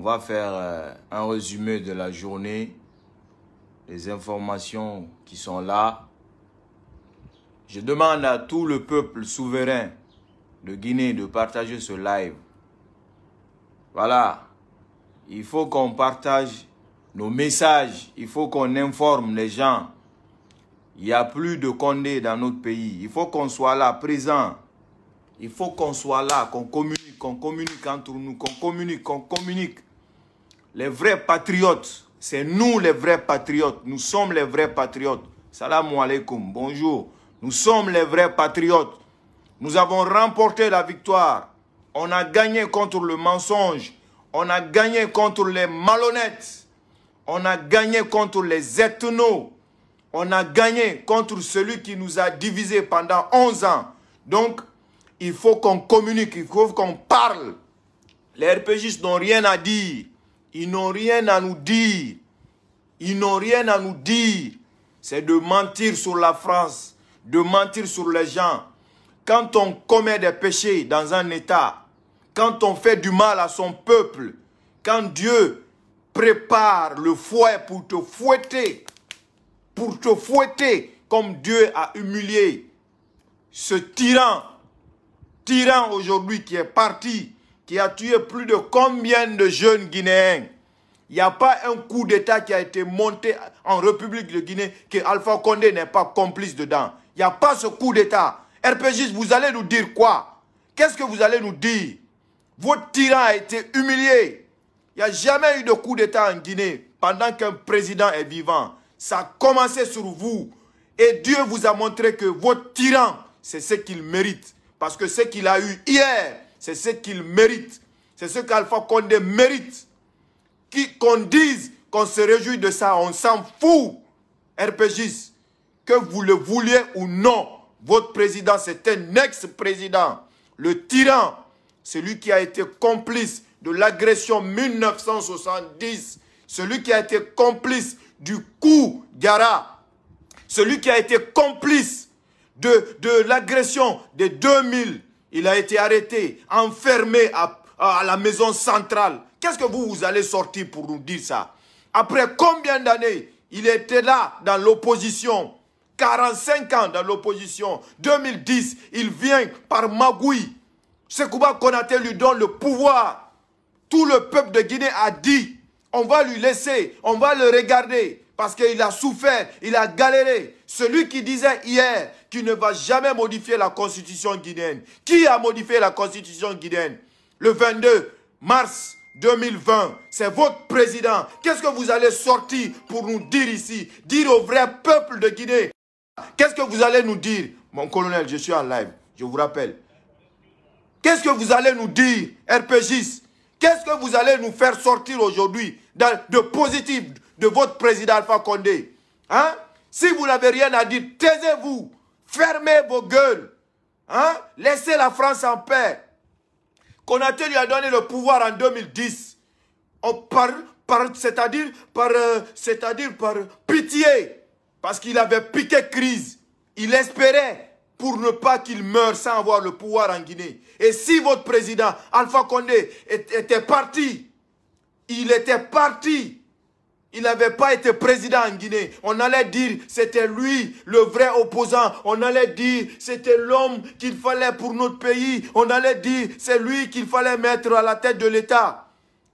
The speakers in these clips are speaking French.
On va faire euh, un résumé de la journée, les informations qui sont là. Je demande à tout le peuple souverain de Guinée de partager ce live. Voilà, il faut qu'on partage nos messages, il faut qu'on informe les gens. Il n'y a plus de Condé dans notre pays. Il faut qu'on soit là, présent. Il faut qu'on soit là, qu'on communique, qu'on communique entre nous, qu'on communique, qu'on communique. Les vrais patriotes, c'est nous les vrais patriotes. Nous sommes les vrais patriotes. Salam alaikum, bonjour. Nous sommes les vrais patriotes. Nous avons remporté la victoire. On a gagné contre le mensonge. On a gagné contre les malhonnêtes. On a gagné contre les ethnos. On a gagné contre celui qui nous a divisés pendant 11 ans. Donc, il faut qu'on communique, il faut qu'on parle. Les RPGistes n'ont rien à dire. Ils n'ont rien à nous dire. Ils n'ont rien à nous dire. C'est de mentir sur la France, de mentir sur les gens. Quand on commet des péchés dans un État, quand on fait du mal à son peuple, quand Dieu prépare le fouet pour te fouetter, pour te fouetter comme Dieu a humilié ce tyran, tyran aujourd'hui qui est parti qui a tué plus de combien de jeunes Guinéens Il n'y a pas un coup d'État qui a été monté en République de Guinée que Alpha Condé n'est pas complice dedans. Il n'y a pas ce coup d'État. RPG, vous allez nous dire quoi Qu'est-ce que vous allez nous dire Votre tyran a été humilié. Il n'y a jamais eu de coup d'État en Guinée pendant qu'un président est vivant. Ça a commencé sur vous. Et Dieu vous a montré que votre tyran, c'est ce qu'il mérite. Parce que ce qu'il a eu hier, c'est ce qu'il mérite. C'est ce qu'Alpha Condé mérite. Qu'on dise qu'on se réjouit de ça, on s'en fout. RPGs, que vous le vouliez ou non, votre président, c'est un ex-président. Le tyran, celui qui a été complice de l'agression 1970, celui qui a été complice du coup Gara, celui qui a été complice de, de l'agression des 2000, il a été arrêté, enfermé à, la maison centrale. Qu'est-ce que vous, vous allez sortir pour nous dire ça Après combien d'années il était là dans l'opposition 45 ans dans l'opposition. 2010, il vient par magouille. Sekouba Konate lui donne le pouvoir. Tout le peuple de Guinée a dit, on va lui laisser, on va le regarder parce qu'il a souffert, il a galéré. Celui qui disait hier qu'il ne va jamais modifier la constitution guinéenne. Qui a modifié la constitution guinéenne Le 22 mars 2020, c'est votre président. Qu'est-ce que vous allez sortir pour nous dire ici Dire au vrai peuple de Guinée. Qu'est-ce que vous allez nous dire Mon colonel, je suis en live, je vous rappelle. Qu'est-ce que vous allez nous dire, RPJ Qu'est-ce que vous allez nous faire sortir aujourd'hui de positif de votre président Alpha Condé. Hein? Si vous n'avez rien à dire, taisez-vous. Fermez vos gueules. Hein? Laissez la France en paix. Konaté lui a donné le pouvoir en 2010. On parle, c'est-à-dire par, euh, c'est-à-dire par pitié. Parce qu'il avait piqué crise. Il espérait pour ne pas qu'il meure sans avoir le pouvoir en Guinée. Et si votre président, Alpha Condé, était parti, il était parti il n'avait pas été président en Guinée. On allait dire c'était lui le vrai opposant. On allait dire c'était l'homme qu'il fallait pour notre pays. On allait dire c'est lui qu'il fallait mettre à la tête de l'État.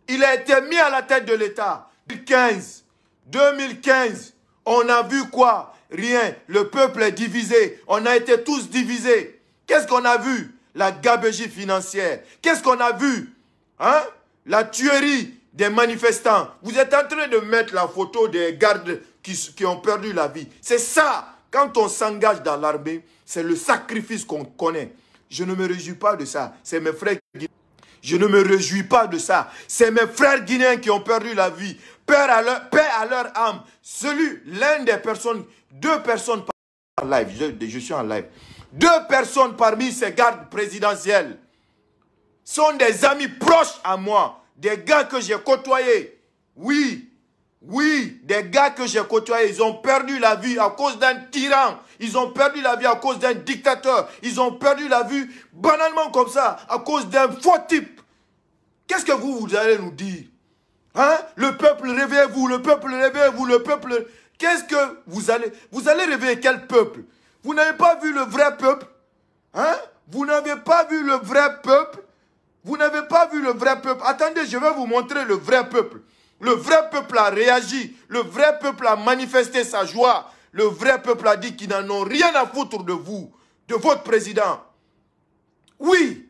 Il a été mis à la tête de l'État. 2015, 2015, on a vu quoi Rien. Le peuple est divisé. On a été tous divisés. Qu'est-ce qu'on a vu La gabegie financière. Qu'est-ce qu'on a vu Hein La tuerie des manifestants. Vous êtes en train de mettre la photo des gardes qui, qui ont perdu la vie. C'est ça, quand on s'engage dans l'armée, c'est le sacrifice qu'on connaît. Je ne me réjouis pas de ça. C'est mes frères guinéens. Je ne me réjouis pas de ça. C'est mes frères guinéens qui ont perdu la vie. Père à leur, paix à leur âme. Celui, l'un des personnes, deux personnes par live. Je, suis en live. Deux personnes parmi ces gardes présidentiels sont des amis proches à moi des gars que j'ai côtoyés, oui, oui, des gars que j'ai côtoyés, ils ont perdu la vie à cause d'un tyran. Ils ont perdu la vie à cause d'un dictateur. Ils ont perdu la vie banalement comme ça, à cause d'un faux type. Qu'est-ce que vous, vous allez nous dire Hein Le peuple, réveillez-vous, le peuple, réveillez-vous, le peuple. Qu'est-ce que vous allez... Vous allez réveiller quel peuple Vous n'avez pas vu le vrai peuple Hein Vous n'avez pas vu le vrai peuple vous n'avez pas vu le vrai peuple. Attendez, je vais vous montrer le vrai peuple. Le vrai peuple a réagi. Le vrai peuple a manifesté sa joie. Le vrai peuple a dit qu'ils n'en ont rien à foutre de vous, de votre président. Oui,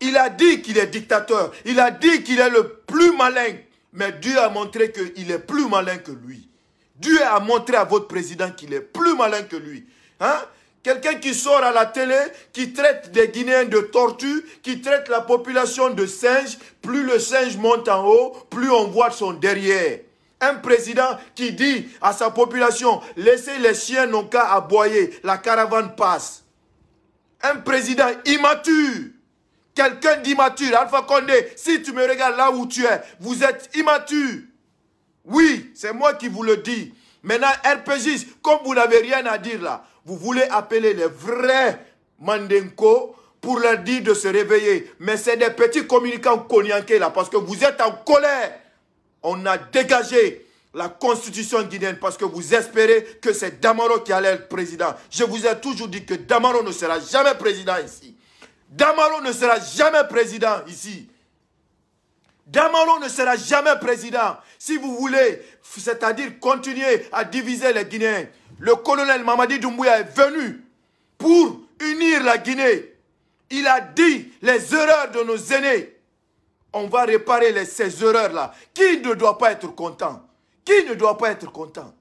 il a dit qu'il est dictateur. Il a dit qu'il est le plus malin. Mais Dieu a montré qu'il est plus malin que lui. Dieu a montré à votre président qu'il est plus malin que lui. Hein? Quelqu'un qui sort à la télé, qui traite des Guinéens de tortues, qui traite la population de singes, plus le singe monte en haut, plus on voit son derrière. Un président qui dit à sa population, laissez les chiens n'ont qu'à aboyer, la caravane passe. Un président immature, quelqu'un d'immature, Alpha Condé, si tu me regardes là où tu es, vous êtes immature. Oui, c'est moi qui vous le dis. Maintenant, RPG, comme vous n'avez rien à dire là, vous voulez appeler les vrais Mandenko pour leur dire de se réveiller. Mais c'est des petits communicants cognanqués là, parce que vous êtes en colère. On a dégagé la constitution guinéenne parce que vous espérez que c'est Damaro qui allait être président. Je vous ai toujours dit que Damaro ne sera jamais président ici. Damaro ne sera jamais président ici. Damaro ne sera jamais président. Si vous voulez, c'est-à-dire continuer à diviser les Guinéens, le colonel Mamadi Doumbouya est venu pour unir la Guinée. Il a dit les erreurs de nos aînés. On va réparer les, ces erreurs-là. Qui ne doit pas être content Qui ne doit pas être content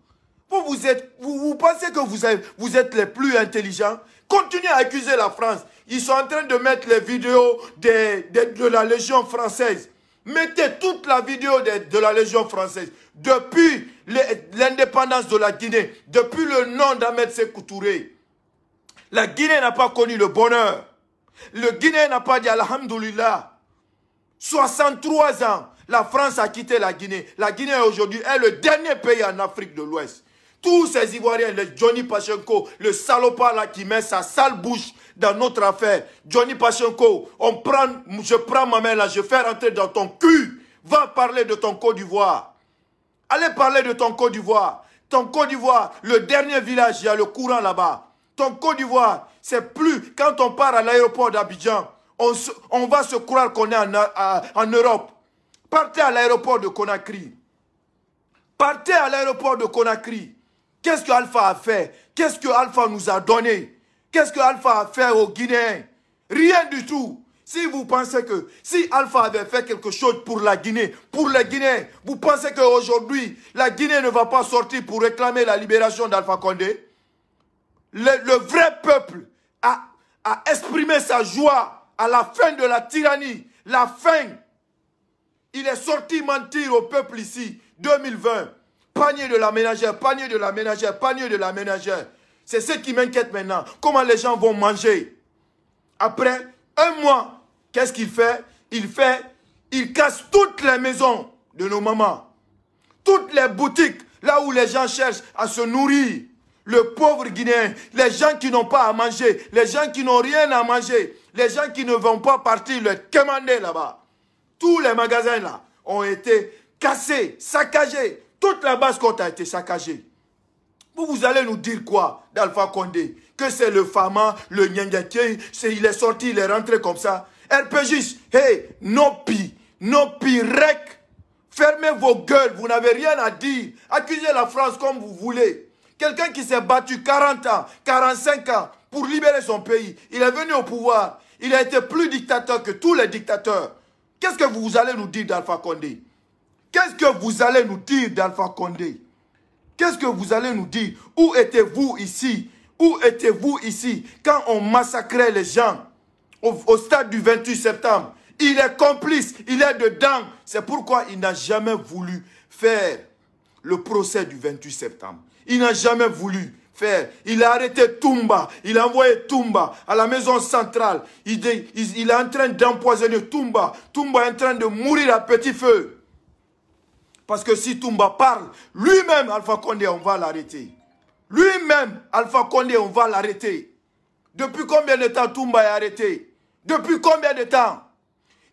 vous, vous, pensez que vous, êtes les plus intelligents Continuez à accuser la France. Ils sont en train de mettre les vidéos de la Légion française. Mettez toute la vidéo de la Légion française. Depuis l'indépendance de la Guinée, depuis le nom d'Ahmed Sékou Touré, la Guinée n'a pas connu le bonheur. Le Guinée n'a pas dit Alhamdulillah. 63 ans, la France a quitté la Guinée. La Guinée aujourd'hui est le dernier pays en Afrique de l'Ouest. Tous ces Ivoiriens, le Johnny Pachenko, le salopard là qui met sa sale bouche dans notre affaire. Johnny Pachenko, on prend, je prends ma main là, je fais rentrer dans ton cul. Va parler de ton Côte d'Ivoire. Allez parler de ton Côte d'Ivoire. Ton Côte d'Ivoire, le dernier village, il y a le courant là-bas. Ton Côte d'Ivoire, c'est plus quand on part à l'aéroport d'Abidjan, on, va se croire qu'on est en, euh, en Europe. Partez à l'aéroport de Conakry. Partez à l'aéroport de Conakry. Qu'est-ce que Alpha a fait Qu'est-ce que Alpha nous a donné Qu'est-ce que Alpha a fait aux Guinéens Rien du tout. Si vous pensez que si Alpha avait fait quelque chose pour la Guinée, pour la Guinée, vous pensez qu'aujourd'hui, la Guinée ne va pas sortir pour réclamer la libération d'Alpha Condé le, vrai peuple a, exprimé sa joie à la fin de la tyrannie, la fin. Il est sorti mentir au peuple ici, 2020. Panier de la ménagère, panier de la ménagère, panier de la ménagère. C'est ce qui m'inquiète maintenant. Comment les gens vont manger Après un mois, Qu'est-ce qu'il fait Il fait, il casse toutes les maisons de nos mamans. Toutes les boutiques, là où les gens cherchent à se nourrir. Le pauvre Guinéen, les gens qui n'ont pas à manger, les gens qui n'ont rien à manger, les gens qui ne vont pas partir le commander là-bas. Tous les magasins là ont été cassés, saccagés. Toute la basse côte a été saccagée. Vous, allez nous dire quoi d'Alpha Condé Que c'est le Fama, le C'est il est sorti, il est rentré comme ça juste hey, non pis, non rec. Fermez vos gueules, vous n'avez rien à dire. Accusez la France comme vous voulez. Quelqu'un qui s'est battu 40 ans, 45 ans pour libérer son pays, il est venu au pouvoir. Il a été plus dictateur que tous les dictateurs. Qu'est-ce que vous allez nous dire d'Alpha Condé Qu'est-ce que vous allez nous dire d'Alpha Condé Qu'est-ce que vous allez nous dire Où étiez-vous ici Où étiez-vous ici quand on massacrait les gens au, stade du 28 septembre. Il est complice, il est dedans. C'est pourquoi il n'a jamais voulu faire le procès du 28 septembre. Il n'a jamais voulu faire. Il a arrêté Tumba, Il a envoyé Tumba à la maison centrale. Il, il, est en train d'empoisonner Tumba. Tumba est en train de mourir à petit feu. Parce que si Tumba parle, lui-même, Alpha Condé, on va l'arrêter. Lui-même, Alpha Condé, on va l'arrêter. Depuis combien de temps Tumba est arrêté depuis combien de temps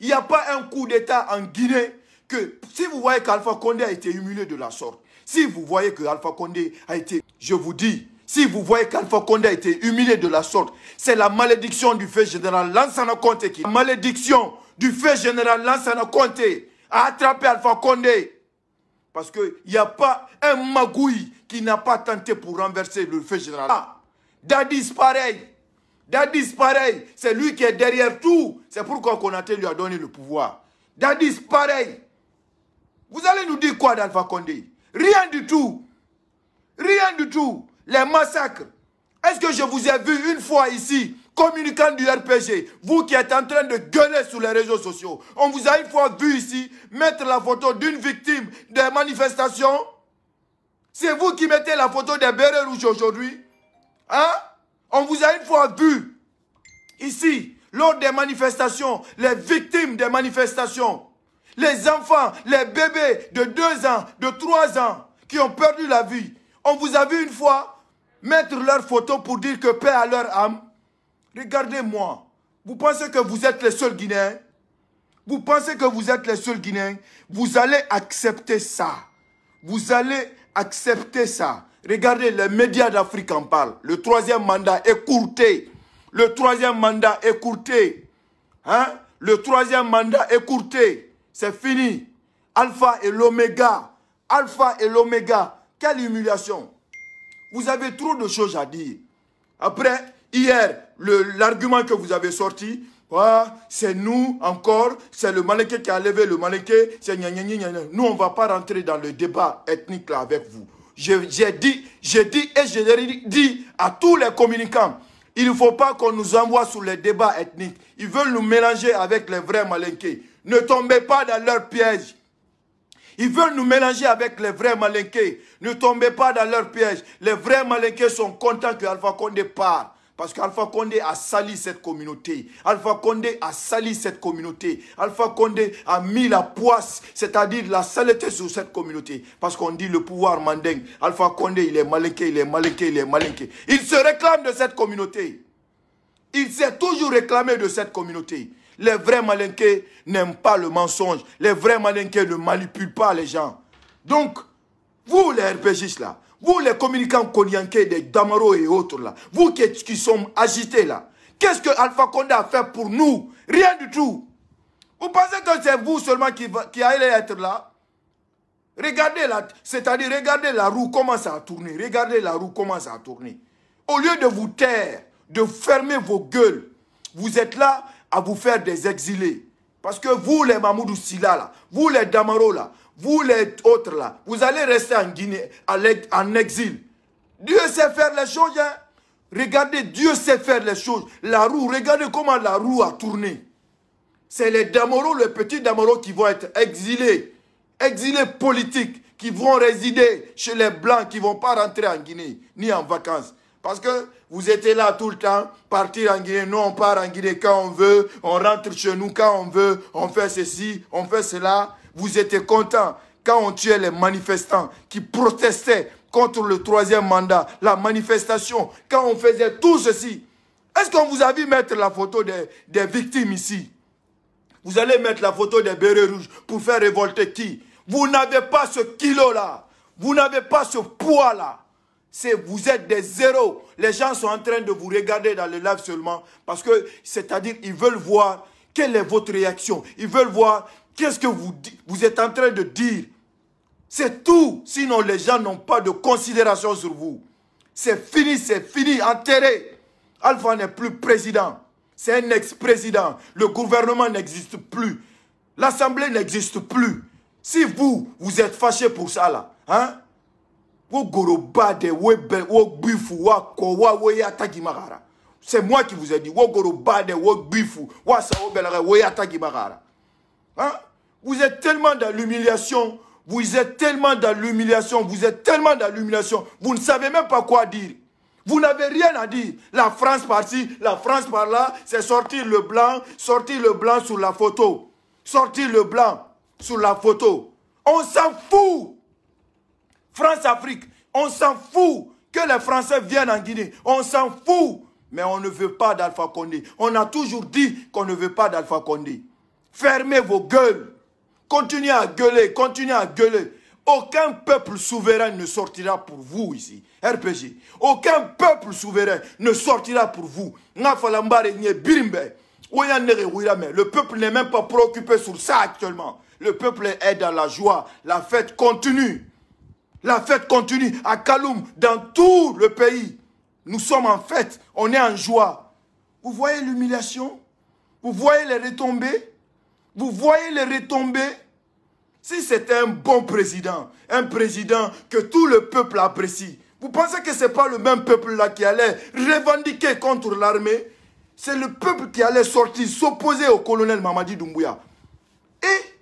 Il n'y a pas un coup d'État en Guinée que si vous voyez qu'Alpha Condé a été humilié de la sorte, si vous voyez que Alpha Condé a été, je vous dis, si vous voyez qu'Alpha Condé a été humilié de la sorte, c'est la malédiction du fait général Lansana Conté qui, la malédiction du fait général Lansana Conté a attrapé Alpha Condé. Parce qu'il n'y a pas un magouille qui n'a pas tenté pour renverser le fait général. Ah, Dadis, pareil. Dadis, pareil, c'est lui qui est derrière tout. C'est pourquoi Konaté lui a donné le pouvoir. Dadis, pareil. Vous allez nous dire quoi d'Alpha Condé Rien du tout. Rien du tout. Les massacres. Est-ce que je vous ai vu une fois ici, communicant du RPG, vous qui êtes en train de gueuler sur les réseaux sociaux On vous a une fois vu ici mettre la photo d'une victime des manifestations C'est vous qui mettez la photo des bérets rouges aujourd'hui Hein on vous a une fois vu ici, lors des manifestations, les victimes des manifestations, les enfants, les bébés de 2 ans, de 3 ans, qui ont perdu la vie. On vous a vu une fois mettre leur photo pour dire que paix à leur âme. Regardez-moi. Vous pensez que vous êtes les seuls Guinéens Vous pensez que vous êtes les seuls Guinéens Vous allez accepter ça. Vous allez accepter ça. Regardez, les médias d'Afrique en parlent. Le troisième mandat est courté. Le troisième mandat courté. Hein? Le troisième mandat est courté. C'est fini. Alpha et l'oméga. Alpha et l'oméga. Quelle humiliation. Vous avez trop de choses à dire. Après, hier, l'argument que vous avez sorti, ah, c'est nous encore, c'est le Maleké qui a levé le Maléké. c'est Nous, on ne va pas rentrer dans le débat ethnique là avec vous j'ai dit, dit et je dis dit à tous les communicants, il ne faut pas qu'on nous envoie sur les débats ethniques. Ils veulent nous mélanger avec les vrais malinqués. Ne tombez pas dans leur piège. Ils veulent nous mélanger avec les vrais malinqués. Ne tombez pas dans leur piège. Les vrais malinqués sont contents que Alpha Condé part. Parce qu'Alpha Condé a sali cette communauté. Alpha Condé a sali cette communauté. Alpha Condé a mis la poisse, c'est-à-dire la saleté sur cette communauté. Parce qu'on dit le pouvoir mandingue. Alpha Condé, il est malinqué, il est malinqué, il est malinqué. Il se réclame de cette communauté. Il s'est toujours réclamé de cette communauté. Les vrais malinqués n'aiment pas le mensonge. Les vrais malinqués ne manipulent pas les gens. Donc, vous, les RPGistes là, vous les communicants konyankés des Damaro et autres là, vous qui, qui sommes agités là, qu'est-ce que Alpha Condé a fait pour nous Rien du tout. Vous pensez que c'est vous seulement qui, qui allez être là Regardez la, c'est-à-dire regardez la roue comment ça a tourné. Regardez la roue comment ça a tourné. Au lieu de vous taire, de fermer vos gueules, vous êtes là à vous faire des exilés. Parce que vous les Mamoudou Silla là, vous les Damaro là, vous les autres là, vous allez rester en Guinée, en exil. Dieu sait faire les choses. Hein? Regardez, Dieu sait faire les choses. La roue, regardez comment la roue a tourné. C'est les Damoro, les petits Damoro qui vont être exilés. Exilés politiques qui vont résider chez les Blancs qui ne vont pas rentrer en Guinée, ni en vacances. Parce que vous étiez là tout le temps, partir en Guinée, nous on part en Guinée quand on veut, on rentre chez nous quand on veut, on fait ceci, on fait cela vous étiez content quand on tuait les manifestants qui protestaient contre le troisième mandat, la manifestation, quand on faisait tout ceci. Est-ce qu'on vous a vu mettre la photo des, des victimes ici Vous allez mettre la photo des bérets rouges pour faire révolter qui Vous n'avez pas ce kilo-là. Vous n'avez pas ce poids-là. Vous êtes des zéros. Les gens sont en train de vous regarder dans le live seulement parce que, c'est-à-dire, ils veulent voir quelle est votre réaction. Ils veulent voir Qu'est-ce que vous Vous êtes en train de dire. C'est tout. Sinon, les gens n'ont pas de considération sur vous. C'est fini, c'est fini, enterré. Alpha n'est plus président. C'est un ex-président. Le gouvernement n'existe plus. L'Assemblée n'existe plus. Si vous, vous êtes fâché pour ça, là, hein? C'est moi qui vous ai dit. Hein? Vous êtes tellement dans l'humiliation. Vous êtes tellement dans l'humiliation. Vous êtes tellement dans l'humiliation. Vous ne savez même pas quoi dire. Vous n'avez rien à dire. La France par-ci, la France par-là, c'est sortir le blanc, sortir le blanc sur la photo. Sortir le blanc sur la photo. On s'en fout. France-Afrique, on s'en fout que les Français viennent en Guinée. On s'en fout. Mais on ne veut pas d'Alpha Condé. On a toujours dit qu'on ne veut pas d'Alpha Condé. Fermez vos gueules. Continuez à gueuler, continuez à gueuler. Aucun peuple souverain ne sortira pour vous ici. RPG. Aucun peuple souverain ne sortira pour vous. Le peuple n'est même pas préoccupé sur ça actuellement. Le peuple est dans la joie. La fête continue. La fête continue à Kaloum, dans tout le pays. Nous sommes en fête, on est en joie. Vous voyez l'humiliation Vous voyez les retombées vous voyez les retombées Si c'était un bon président, un président que tout le peuple apprécie, vous pensez que ce n'est pas le même peuple-là qui allait revendiquer contre l'armée C'est le peuple qui allait sortir, s'opposer au colonel Mamadi Doumbouya. Et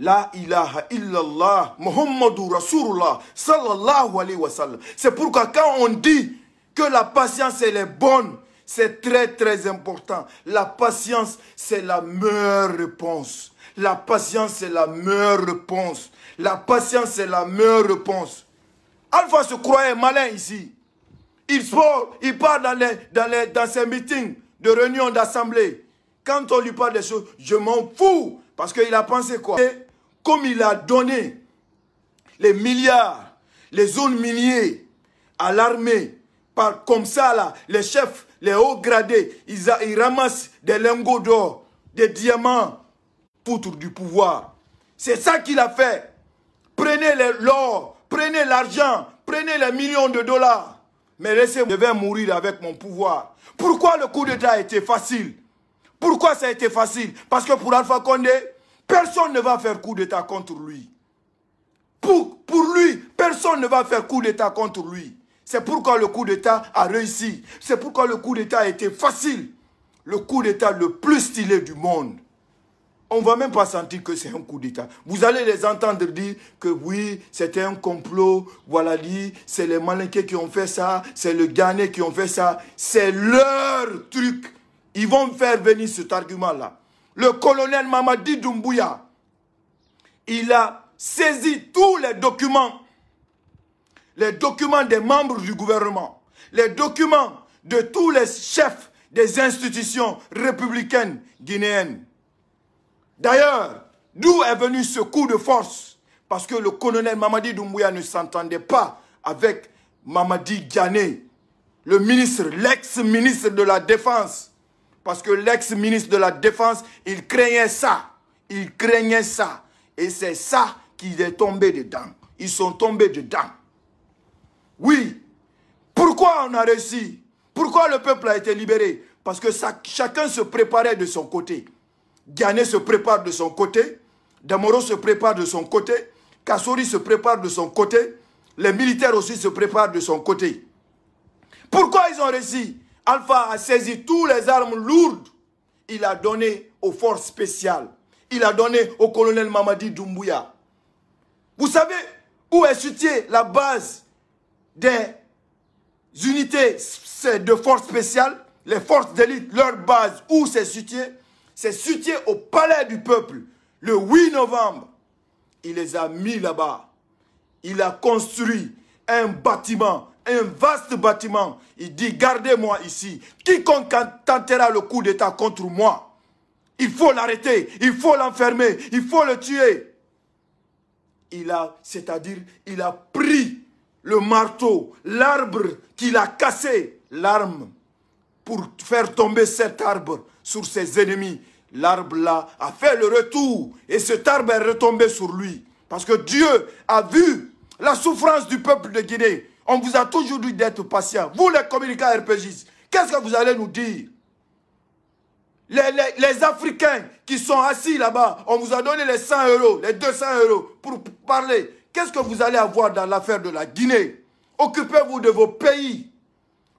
la ilaha illallah, Muhammadu Rasulullah, sallallahu alayhi wa sallam. C'est pourquoi quand on dit que la patience, elle est bonne, c'est très très important. La patience, c'est la meilleure réponse. La patience, c'est la meilleure réponse. La patience, c'est la meilleure réponse. Alpha se croyait malin ici. Il il part dans, dans, les, dans ses meetings de réunion d'assemblée. Quand on lui parle des choses, je m'en fous. Parce qu'il a pensé quoi Comme il a donné les milliards, les zones minières à l'armée, par, comme ça là, les chefs les hauts gradés, ils, ramassent des lingots d'or, des diamants, poutre du pouvoir. C'est ça qu'il a fait. Prenez l'or, prenez l'argent, prenez les millions de dollars. Mais laissez-moi, mourir avec mon pouvoir. Pourquoi le coup d'État a été facile Pourquoi ça a été facile Parce que pour Alpha Condé, personne ne va faire coup d'État contre lui. Pour, pour lui, personne ne va faire coup d'État contre lui. C'est pourquoi le coup d'État a réussi. C'est pourquoi le coup d'État a été facile. Le coup d'État le plus stylé du monde. On ne va même pas sentir que c'est un coup d'État. Vous allez les entendre dire que oui, c'était un complot. Voilà, c'est les Malinqués qui ont fait ça. C'est le Ghané qui ont fait ça. C'est leur truc. Ils vont faire venir cet argument-là. Le colonel Mamadi Doumbouya, il a saisi tous les documents les documents des membres du gouvernement, les documents de tous les chefs des institutions républicaines guinéennes. D'ailleurs, d'où est venu ce coup de force Parce que le colonel Mamadi Doumbouya ne s'entendait pas avec Mamadi Gyané. le ministre, l'ex-ministre de la Défense. Parce que l'ex-ministre de la Défense, il craignait ça. Il craignait ça. Et c'est ça qu'il est tombé dedans. Ils sont tombés dedans. Oui. Pourquoi on a réussi Pourquoi le peuple a été libéré Parce que chacun se préparait de son côté. Ghané se prépare de son côté. Damoro se prépare de son côté. Kassori se prépare de son côté. Les militaires aussi se préparent de son côté. Pourquoi ils ont réussi Alpha a saisi toutes les armes lourdes. Il a donné aux forces spéciales. Il a donné au colonel Mamadi Doumbouya. Vous savez où est située la base des unités de forces spéciales, les forces d'élite, leur base où c'est situé c'est situé au palais du peuple. Le 8 novembre, il les a mis là-bas. Il a construit un bâtiment, un vaste bâtiment. Il dit, gardez-moi ici. Quiconque tentera le coup d'État contre moi, il faut l'arrêter, il faut l'enfermer, il faut le tuer. Il a, c'est-à-dire, il a pris le marteau, l'arbre qu'il a cassé, l'arme, pour faire tomber cet arbre sur ses ennemis. L'arbre-là a fait le retour et cet arbre est retombé sur lui. Parce que Dieu a vu la souffrance du peuple de Guinée. On vous a toujours dit d'être patient. Vous, les communicants RPGs, qu'est-ce que vous allez nous dire les, les, Africains qui sont assis là-bas, on vous a donné les 100 euros, les 200 euros pour parler. Qu'est-ce que vous allez avoir dans l'affaire de la Guinée Occupez-vous de vos pays.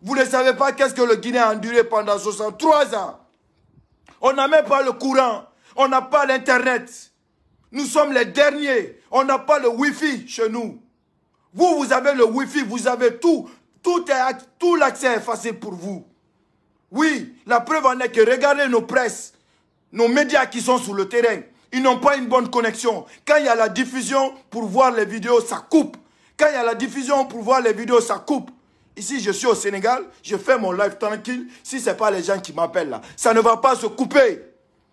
Vous ne savez pas qu'est-ce que le Guinée a enduré pendant 63 ans. On n'a même pas le courant. On n'a pas l'Internet. Nous sommes les derniers. On n'a pas le Wi-Fi chez nous. Vous, vous avez le Wi-Fi, vous avez tout. Tout, est, tout l'accès est facile pour vous. Oui, la preuve en est que regardez nos presses, nos médias qui sont sur le terrain. Ils n'ont pas une bonne connexion. Quand il y a la diffusion pour voir les vidéos, ça coupe. Quand il y a la diffusion pour voir les vidéos, ça coupe. Ici, je suis au Sénégal, je fais mon live tranquille. Si ce n'est pas les gens qui m'appellent là, ça ne va pas se couper.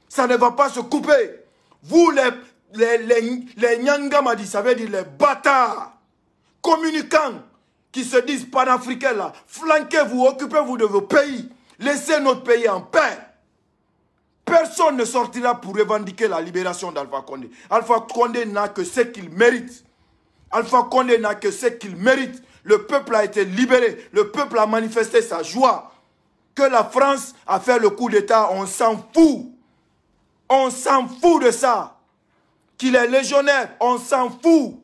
Ça ne va pas se couper. Vous, les, les, les, Nyangamadi, ça veut dire les bâtards, communicants, qui se disent panafricains là, flanquez-vous, occupez-vous de vos pays. Laissez notre pays en paix. Personne ne sortira pour revendiquer la libération d'Alpha Condé. Alpha Condé n'a que ce qu'il mérite. Alpha Condé n'a que ce qu'il mérite. Le peuple a été libéré. Le peuple a manifesté sa joie. Que la France a fait le coup d'État, on s'en fout. On s'en fout de ça. Qu'il est légionnaire, on s'en fout.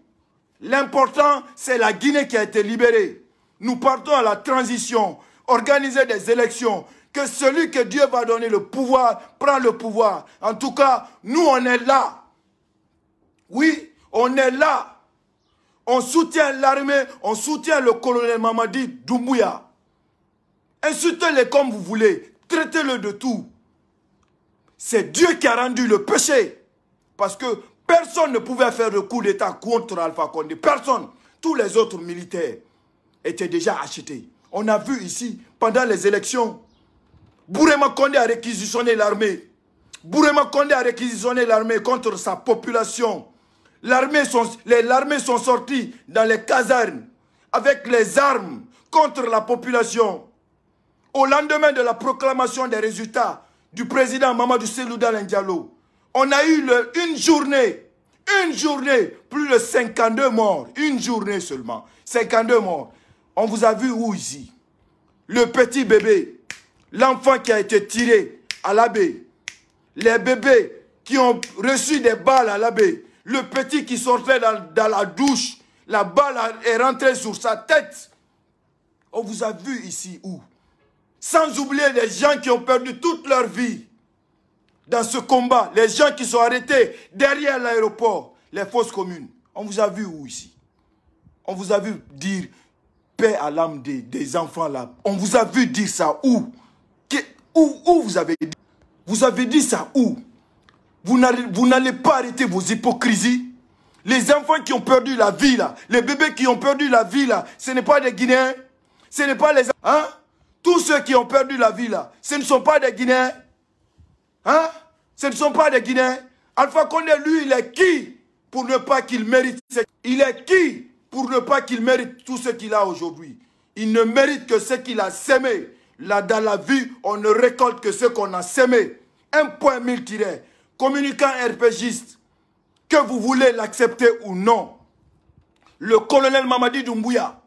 L'important, c'est la Guinée qui a été libérée. Nous partons à la transition. Organiser des élections que celui que Dieu va donner le pouvoir prend le pouvoir. En tout cas, nous, on est là. Oui, on est là. On soutient l'armée, on soutient le colonel Mamadi Doumbouya. Insultez-les comme vous voulez, traitez-le de tout. C'est Dieu qui a rendu le péché. Parce que personne ne pouvait faire le coup d'État contre Alpha Condé. Personne. Tous les autres militaires étaient déjà achetés. On a vu ici, pendant les élections, Bouré Condé a réquisitionné l'armée. Bouré Condé a réquisitionné l'armée contre sa population. L'armée sont, les, sont sorties dans les casernes avec les armes contre la population. Au lendemain de la proclamation des résultats du président Mamadou Selouda Ndiallo, on a eu une journée, une journée, plus de 52 morts, une journée seulement, 52 morts. On vous a vu où ici Le petit bébé, l'enfant qui a été tiré à l'abbé, les bébés qui ont reçu des balles à l'abbé, le petit qui sortait dans, la douche, la balle est rentrée sur sa tête. On vous a vu ici où Sans oublier les gens qui ont perdu toute leur vie dans ce combat, les gens qui sont arrêtés derrière l'aéroport, les fausses communes. On vous a vu où ici On vous a vu dire paix à l'âme des, des enfants là. On vous a vu dire ça où où, vous avez dit Vous avez dit ça où Vous n'allez pas arrêter vos hypocrisies Les enfants qui ont perdu la vie, là, les bébés qui ont perdu la vie, là, ce n'est pas des Guinéens. Ce n'est pas les... Hein Tous ceux qui ont perdu la vie, là, ce ne sont pas des Guinéens. Hein Ce ne sont pas des Guinéens. Alpha Condé, lui, il est qui pour ne pas qu'il mérite... Il est qui pour ne pas qu'il mérite tout ce qu'il a aujourd'hui Il ne mérite que ce qu'il a sémé. Là, dans la vie, on ne récolte que ce qu'on a semé. Un point mille tirés. Communicant RPGiste, que vous voulez l'accepter ou non, le colonel Mamadi Doumbouya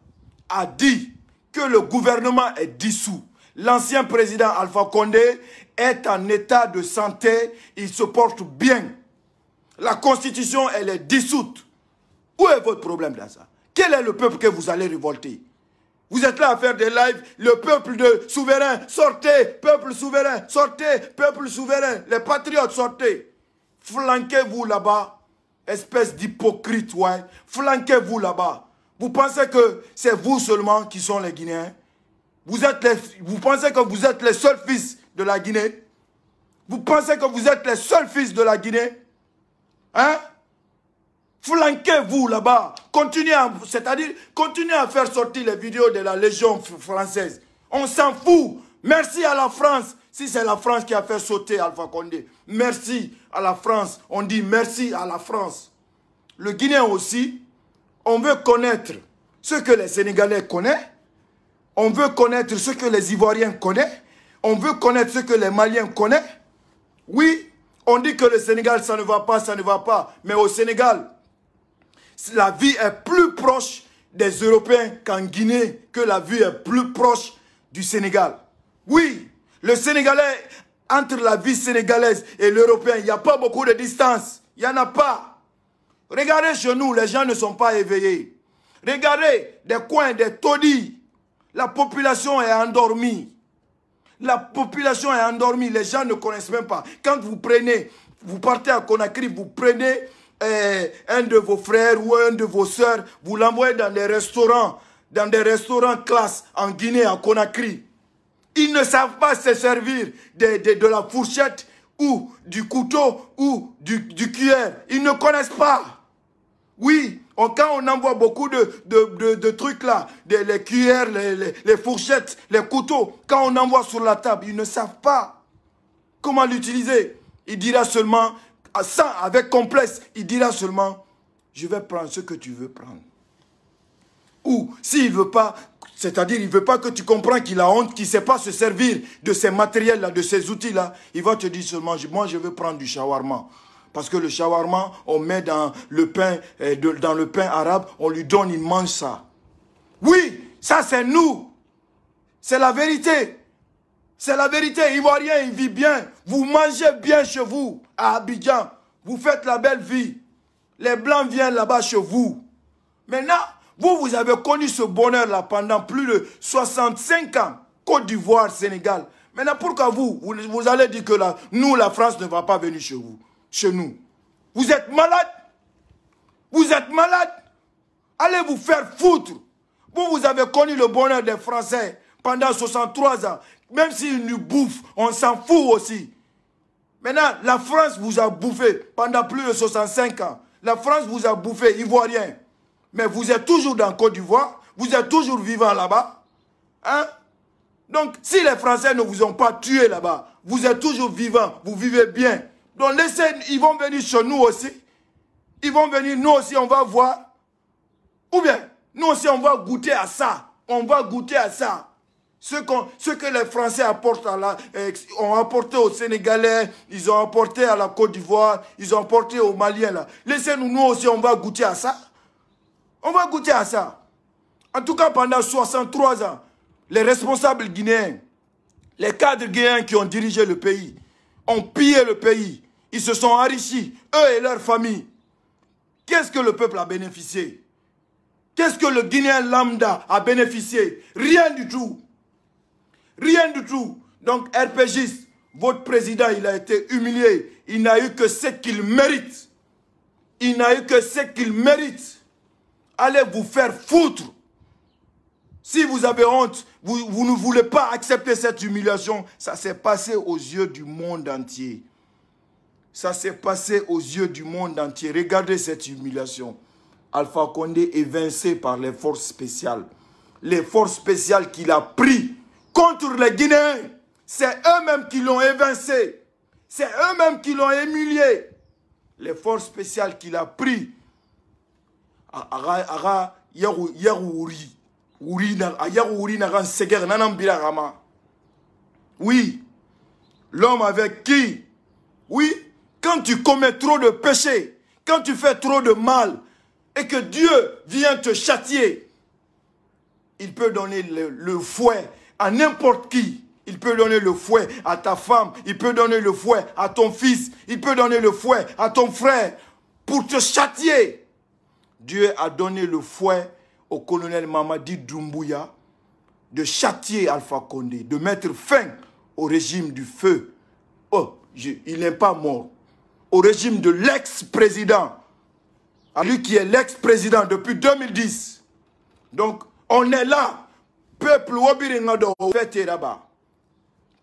a dit que le gouvernement est dissous. L'ancien président Alpha Condé est en état de santé, il se porte bien. La constitution, elle est dissoute. Où est votre problème dans ça Quel est le peuple que vous allez révolter vous êtes là à faire des lives, le peuple de souverain, sortez, peuple souverain, sortez, peuple souverain, les patriotes, sortez. Flanquez-vous là-bas, espèce d'hypocrite, ouais. Flanquez-vous là-bas. Vous pensez que c'est vous seulement qui sont les Guinéens vous, êtes vous pensez que vous êtes les seuls fils de la Guinée Vous pensez que vous êtes les seuls fils de la Guinée Hein Flanquez-vous là-bas. Continuez c'est-à-dire, continuez à faire sortir les vidéos de la Légion française. On s'en fout. Merci à la France. Si c'est la France qui a fait sauter Alpha Condé. Merci à la France. On dit merci à la France. Le Guinéen aussi, on veut connaître ce que les Sénégalais connaissent. On veut connaître ce que les Ivoiriens connaissent. On veut connaître ce que les Maliens connaissent. Oui, on dit que le Sénégal, ça ne va pas, ça ne va pas. Mais au Sénégal, la vie est plus proche des Européens qu'en Guinée, que la vie est plus proche du Sénégal. Oui, le Sénégalais, entre la vie sénégalaise et l'Européen, il n'y a pas beaucoup de distance. Il n'y en a pas. Regardez chez nous, les gens ne sont pas éveillés. Regardez des coins, des taudis. La population est endormie. La population est endormie. Les gens ne connaissent même pas. Quand vous prenez, vous partez à Conakry, vous prenez eh, un de vos frères ou un de vos sœurs, vous l'envoyez dans des restaurants, dans des restaurants classe en Guinée, à Conakry. Ils ne savent pas se servir de, de, de la fourchette ou du couteau ou du, du cuillère. Ils ne connaissent pas. Oui, quand on envoie beaucoup de, de, de, trucs là, les cuillères, les, les, les, fourchettes, les couteaux, quand on envoie sur la table, ils ne savent pas comment l'utiliser. Il dira seulement, sans, avec complexe, il dira seulement, je vais prendre ce que tu veux prendre. Ou s'il ne veut pas, c'est-à-dire il ne veut pas que tu comprends qu'il a honte, qu'il ne sait pas se servir de ces matériels-là, de ces outils-là, il va te dire seulement, moi je veux prendre du shawarma. Parce que le shawarma, on met dans le pain, euh, dans le pain arabe, on lui donne, il mange ça. Oui, ça c'est nous. C'est la vérité. C'est la vérité, Ivoirien, il vit bien. Vous mangez bien chez vous, à Abidjan. Vous faites la belle vie. Les Blancs viennent là-bas chez vous. Maintenant, vous, vous avez connu ce bonheur-là pendant plus de 65 ans. Côte d'Ivoire, Sénégal. Maintenant, pourquoi vous, vous, vous allez dire que nous, la France ne va pas venir chez vous, chez nous Vous êtes malade Vous êtes malade Allez vous faire foutre Vous, vous avez connu le bonheur des Français pendant 63 ans. Même s'ils nous bouffent, on s'en fout aussi. Maintenant, la France vous a bouffé pendant plus de 65 ans. La France vous a bouffé, rien. Mais vous êtes toujours dans Côte d'Ivoire. Vous êtes toujours vivant là-bas. Hein? Donc, si les Français ne vous ont pas tué là-bas, vous êtes toujours vivant, vous vivez bien. Donc, laissez, ils vont venir chez nous aussi. Ils vont venir, nous aussi, on va voir. Ou bien, nous aussi, on va goûter à ça. On va goûter à ça. Ce, que les Français apportent à la, eh, ont apporté aux Sénégalais, ils ont apporté à la Côte d'Ivoire, ils ont apporté aux Maliens. Là. Laissez-nous, nous aussi, on va goûter à ça. On va goûter à ça. En tout cas, pendant 63 ans, les responsables guinéens, les cadres guinéens qui ont dirigé le pays, ont pillé le pays. Ils se sont enrichis, eux et leurs familles. Qu'est-ce que le peuple a bénéficié Qu'est-ce que le Guinéen lambda a bénéficié Rien du tout. Rien du tout. Donc RPJ, votre président, il a été humilié. Il n'a eu que ce qu'il mérite. Il n'a eu que ce qu'il mérite. Allez vous faire foutre. Si vous avez honte, vous, ne voulez pas accepter cette humiliation, ça s'est passé aux yeux du monde entier. Ça s'est passé aux yeux du monde entier. Regardez cette humiliation. Alpha Condé vincé par les forces spéciales. Les forces spéciales qu'il a pris contre les Guinéens. C'est eux-mêmes qui l'ont évincé. C'est eux-mêmes qui l'ont émulé. Les forces spéciales qu'il a pris oui l'homme avec qui oui quand tu commets trop de péchés quand tu fais trop de mal et que Dieu vient te châtier il peut donner le fouet à n'importe qui. Il peut donner le fouet à ta femme, il peut donner le fouet à ton fils, il peut donner le fouet à ton frère pour te châtier. Dieu a donné le fouet au colonel Mamadi Doumbouya de châtier Alpha Condé, de mettre fin au régime du feu. Oh, il n'est pas mort. Au régime de l'ex-président. À lui qui est l'ex-président depuis 2010. Donc, on est là peuple wobiringa do fetera raba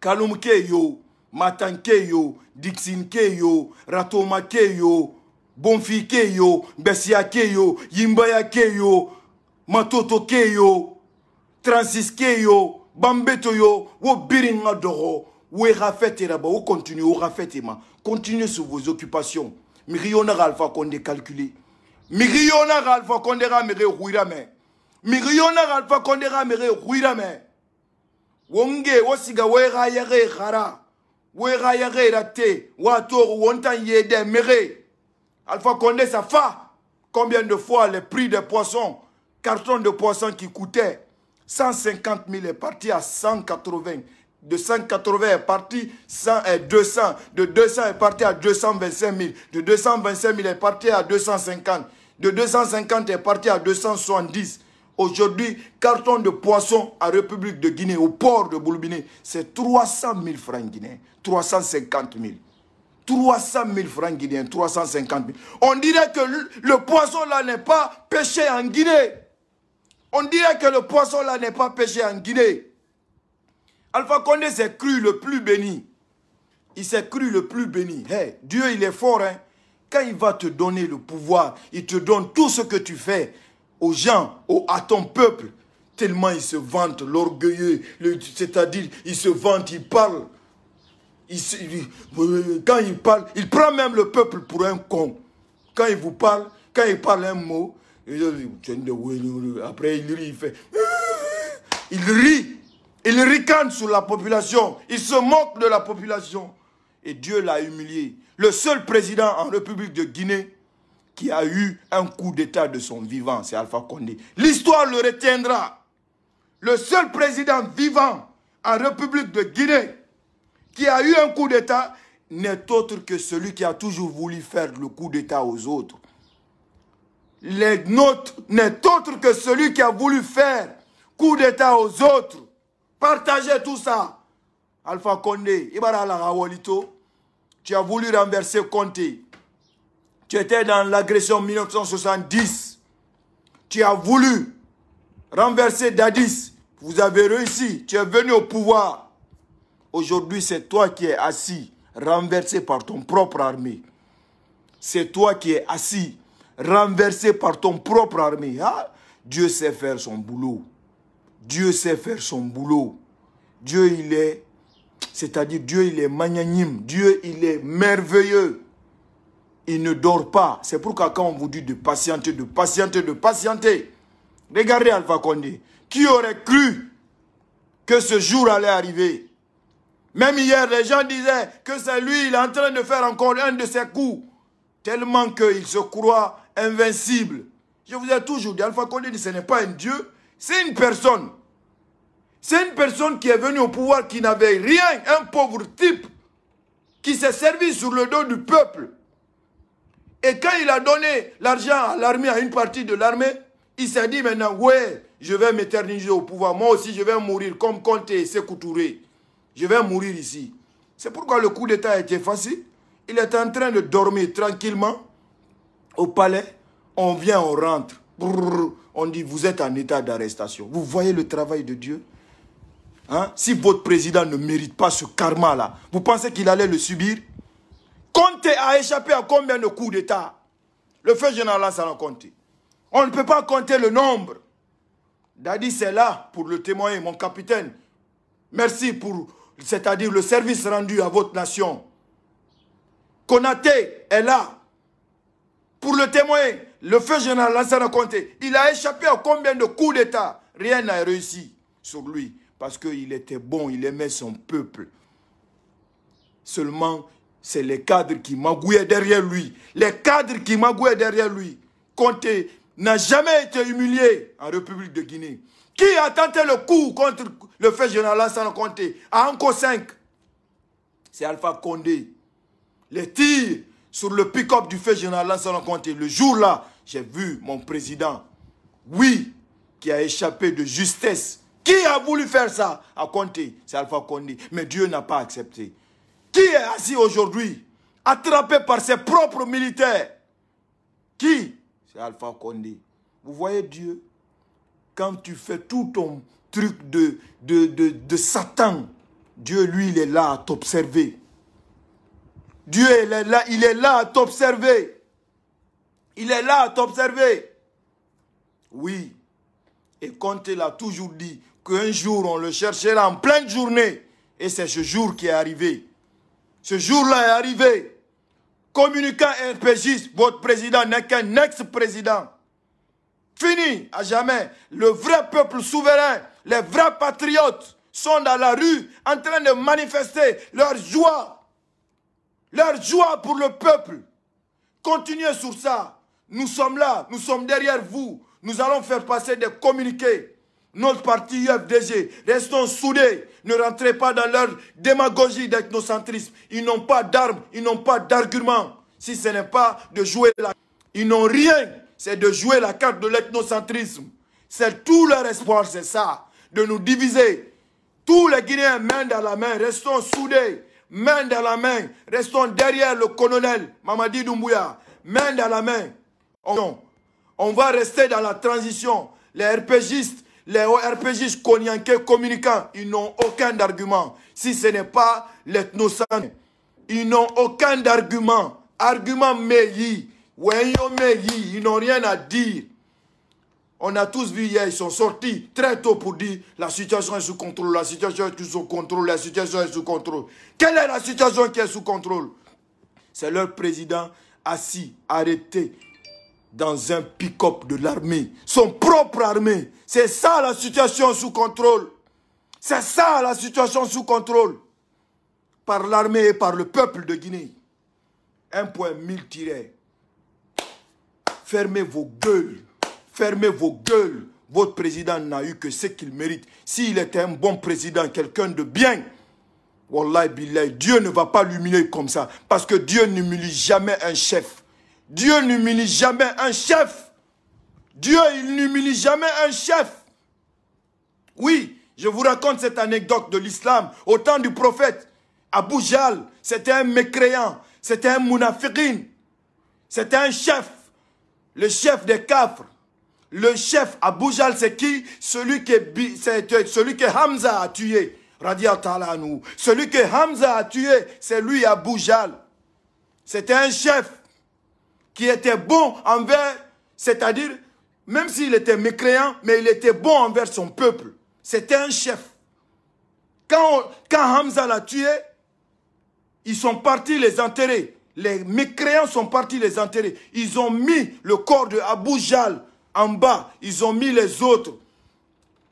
kalum yo matan yo dixin ke yo ratoma ke yo bonfi ke yo besia ke yo ya ke yo matoto ke yo transis yo bambeto yo wobiringa doro wera rafete raba. wo continue continuez sur vos occupations miriona alpha calculer calculé riona alpha condé ra huira mais Alpha Condé a wonge wosiga wera yere khara mere alpha condé sa fa combien de fois les prix des poissons carton de poissons qui coûtait 150 000 est parti à 180 de 180 est parti 100 et 200 de 200 est parti à 225 000 de 225 000 est parti à 250 de 250 est parti à 270 Aujourd'hui, carton de poisson à République de Guinée, au port de Bouloubiné, c'est 300 000 francs guinéens. 350 000. 300 000 francs guinéens, 350 000. On dirait que le poisson là n'est pas pêché en Guinée. On dirait que le poisson là n'est pas pêché en Guinée. Alpha Condé s'est cru le plus béni. Il s'est cru le plus béni. Dieu, il est fort. Hein. Quand il va te donner le pouvoir, il te donne tout ce que tu fais aux gens, à ton peuple, tellement ils se vantent, l'orgueilleux, c'est-à-dire ils se vantent, ils parlent. quand il parle il prend même le peuple pour un con. Quand il vous parle, quand il parle un mot, après il rit, il fait... Il rit, il ricane sur la population, il se moque de la population. Et Dieu l'a humilié. Le seul président en République de Guinée qui a eu un coup d'État de son vivant, c'est Alpha Condé. L'histoire le retiendra. Le seul président vivant en République de Guinée qui a eu un coup d'État n'est autre que celui qui a toujours voulu faire le coup d'État aux autres. Les n'est autre que celui qui a voulu faire coup d'État aux autres. Partagez tout ça. Alpha Condé, tu as voulu renverser Conte. Tu étais dans l'agression 1970. Tu as voulu renverser Dadis. Vous avez réussi. Tu es venu au pouvoir. Aujourd'hui, c'est toi qui es assis, renversé par ton propre armée. C'est toi qui es assis, renversé par ton propre armée. Ah, Dieu sait faire son boulot. Dieu sait faire son boulot. Dieu, il est, c'est-à-dire Dieu, il est magnanime. Dieu, il est merveilleux. Il ne dort pas. C'est pourquoi quand on vous dit de patienter, de patienter, de patienter, regardez Alpha Condé. Qui aurait cru que ce jour allait arriver Même hier, les gens disaient que c'est lui, il est en train de faire encore un de ses coups. Tellement qu'il se croit invincible. Je vous ai toujours dit, Alpha Condé, ce n'est pas un dieu, c'est une personne. C'est une personne qui est venue au pouvoir qui n'avait rien, un pauvre type qui s'est servi sur le dos du peuple et quand il a donné l'argent à l'armée, à une partie de l'armée, il s'est dit maintenant, ouais, je vais m'éterniser au pouvoir. Moi aussi, je vais mourir comme Comte et Sécoutouré. Je vais mourir ici. C'est pourquoi le coup d'État a été facile. Il est en train de dormir tranquillement au palais. On vient, on rentre. on dit, vous êtes en état d'arrestation. Vous voyez le travail de Dieu hein? Si votre président ne mérite pas ce karma-là, vous pensez qu'il allait le subir Conte a échappé à combien de coups d'État Le feu général en compté. On ne peut pas compter le nombre. Dadi, c'est là pour le témoigner, mon capitaine. Merci pour, c'est-à-dire le service rendu à votre nation. Konate est là pour le témoigner. Le feu général Lansana Conte, il a échappé à combien de coups d'État Rien n'a réussi sur lui parce qu'il était bon, il aimait son peuple. Seulement, c'est les cadres qui magouillaient derrière lui. Les cadres qui magouillaient derrière lui. Comté n'a jamais été humilié en République de Guinée. Qui a tenté le coup contre le fait général Alassane Comté à Anko 5 C'est Alpha Condé. Les tirs sur le pick-up du fait général Alassane Comté. Le jour-là, j'ai vu mon président, oui, qui a échappé de justesse. Qui a voulu faire ça à Comté C'est Alpha Condé. Mais Dieu n'a pas accepté qui est assis aujourd'hui, attrapé par ses propres militaires Qui C'est Alpha Condé. Vous voyez Dieu Quand tu fais tout ton truc de, de, de, Satan, Dieu, lui, il est là à t'observer. Dieu, il est là, il est là à t'observer. Il est là à t'observer. Oui. Et quand il toujours dit qu'un jour on le cherchera en pleine journée. Et c'est ce jour qui est arrivé. Ce jour-là est arrivé. Communiquant RPG, votre président n'est qu'un ex-président. Fini à jamais. Le vrai peuple souverain, les vrais patriotes sont dans la rue en train de manifester leur joie. Leur joie pour le peuple. Continuez sur ça. Nous sommes là, nous sommes derrière vous. Nous allons faire passer des communiqués notre parti UFDG, restons soudés. Ne rentrez pas dans leur démagogie d'ethnocentrisme. Ils n'ont pas d'armes, ils n'ont pas d'arguments. Si ce n'est pas de jouer la... Ils n'ont rien, c'est de jouer la carte de l'ethnocentrisme. C'est tout leur espoir, c'est ça, de nous diviser. Tous les Guinéens, main dans la main, restons soudés. Main dans la main, restons derrière le colonel Mamadi Doumbouya. Main dans la main. On, on va rester dans la transition. Les RPGistes les ORPJ communicants, ils n'ont aucun argument, si ce n'est pas l'ethnocène. Ils n'ont aucun argument. Argument mais ils n'ont rien à dire. On a tous vu hier, ils sont sortis très tôt pour dire la situation est sous contrôle, la situation est sous contrôle, la situation est sous contrôle. Quelle est la situation qui est sous contrôle C'est leur président assis, arrêté, dans un pick-up de l'armée, son propre armée. C'est ça la situation sous contrôle. C'est ça la situation sous contrôle par l'armée et par le peuple de Guinée. Un point mille tirets. Fermez vos gueules. Fermez vos gueules. Votre président n'a eu que ce qu'il mérite. S'il était un bon président, quelqu'un de bien, Wallahi Billah, Dieu ne va pas l'humilier comme ça. Parce que Dieu n'humilie jamais un chef. Dieu n'humilie jamais un chef. Dieu, il n'humilie jamais un chef. Oui, je vous raconte cette anecdote de l'islam. Au temps du prophète, Abu Jal, c'était un mécréant, c'était un mounafirin, c'était un chef, le chef des Cafres, Le chef Abu Jal, c'est qui euh, celui que, Hamza a tué. Celui que Hamza a tué, c'est lui Abu Jal. C'était un chef qui était bon envers, c'est-à-dire, même s'il était mécréant, mais il était bon envers son peuple. C'était un chef. Quand, quand Hamza l'a tué, ils sont partis les enterrer. Les mécréants sont partis les enterrer. Ils ont mis le corps de Abu Jal en bas. Ils ont mis les autres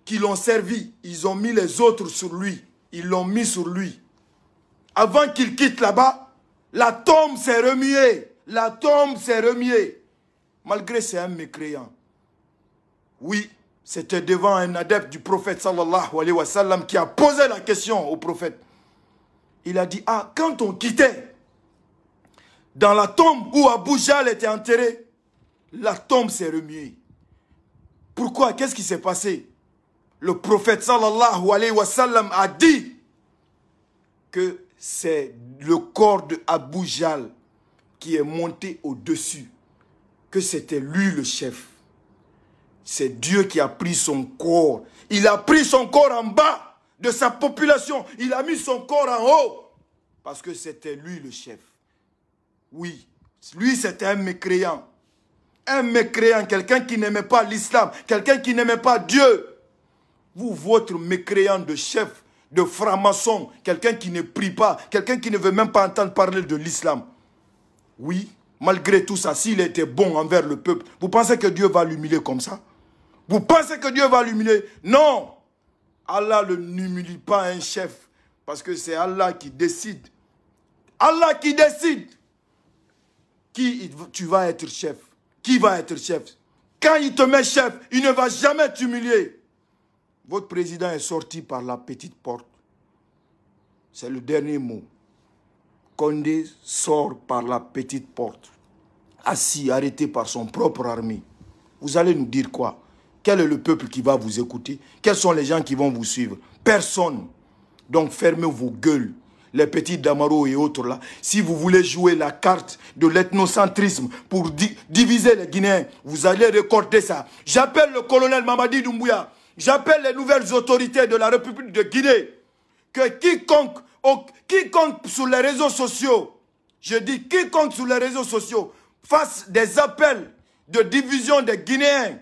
qui l'ont servi. Ils ont mis les autres sur lui. Ils l'ont mis sur lui. Avant qu'il quitte là-bas, la tombe s'est remuée. La tombe s'est remuée. Malgré c'est un mécréant. Oui, c'était devant un adepte du prophète sallallahu alayhi wa sallam qui a posé la question au prophète. Il a dit, ah, quand on quittait, dans la tombe où Abu Jal était enterré, la tombe s'est remuée. Pourquoi Qu'est-ce qui s'est passé Le prophète sallallahu alayhi wa sallam a dit que c'est le corps de Abu Jal qui est monté au-dessus, que c'était lui le chef. C'est Dieu qui a pris son corps. Il a pris son corps en bas de sa population. Il a mis son corps en haut. Parce que c'était lui le chef. Oui, lui c'était un mécréant. Un mécréant, quelqu'un qui n'aimait pas l'islam, quelqu'un qui n'aimait pas Dieu. Vous, votre mécréant de chef, de franc-maçon, quelqu'un qui ne prie pas, quelqu'un qui ne veut même pas entendre parler de l'islam. Oui, malgré tout ça, s'il était bon envers le peuple, vous pensez que Dieu va l'humilier comme ça Vous pensez que Dieu va l'humilier Non Allah ne humilie pas un chef parce que c'est Allah qui décide. Allah qui décide qui tu vas être chef. Qui va être chef Quand il te met chef, il ne va jamais t'humilier. Votre président est sorti par la petite porte. C'est le dernier mot. Condé sort par la petite porte, assis, arrêté par son propre armée, vous allez nous dire quoi Quel est le peuple qui va vous écouter Quels sont les gens qui vont vous suivre Personne. Donc fermez vos gueules les petits Damaro et autres là, si vous voulez jouer la carte de l'ethnocentrisme pour diviser les Guinéens, vous allez récolter ça. J'appelle le colonel Mamadi Doumbouya, j'appelle les nouvelles autorités de la République de Guinée, que quiconque qui compte sur les réseaux sociaux, je dis qui compte sur les réseaux sociaux, fasse des appels de division des Guinéens,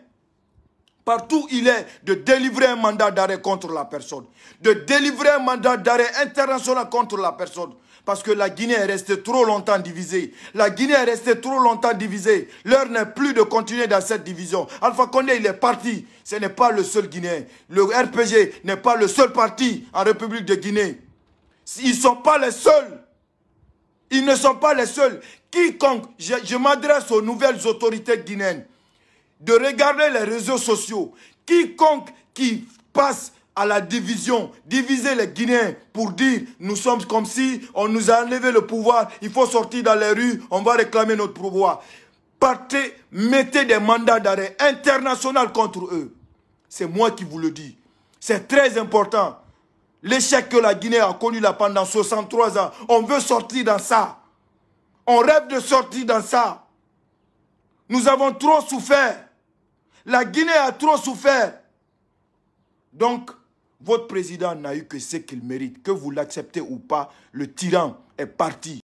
partout il est, de délivrer un mandat d'arrêt contre la personne, de délivrer un mandat d'arrêt international contre la personne. Parce que la Guinée est restée trop longtemps divisée. La Guinée est restée trop longtemps divisée. L'heure n'est plus de continuer dans cette division. Alpha Condé, il est parti. Ce n'est pas le seul Guinéen. Le RPG n'est pas le seul parti en République de Guinée. Ils ne sont pas les seuls. Ils ne sont pas les seuls. Quiconque, je, m'adresse aux nouvelles autorités guinéennes, de regarder les réseaux sociaux. Quiconque qui passe à la division, diviser les Guinéens pour dire nous sommes comme si on nous a enlevé le pouvoir, il faut sortir dans les rues, on va réclamer notre pouvoir. Partez, mettez des mandats d'arrêt international contre eux. C'est moi qui vous le dis. C'est très important. L'échec que la Guinée a connu là pendant 63 ans, on veut sortir dans ça. On rêve de sortir dans ça. Nous avons trop souffert. La Guinée a trop souffert. Donc, votre président n'a eu que ce qu'il mérite. Que vous l'acceptez ou pas, le tyran est parti.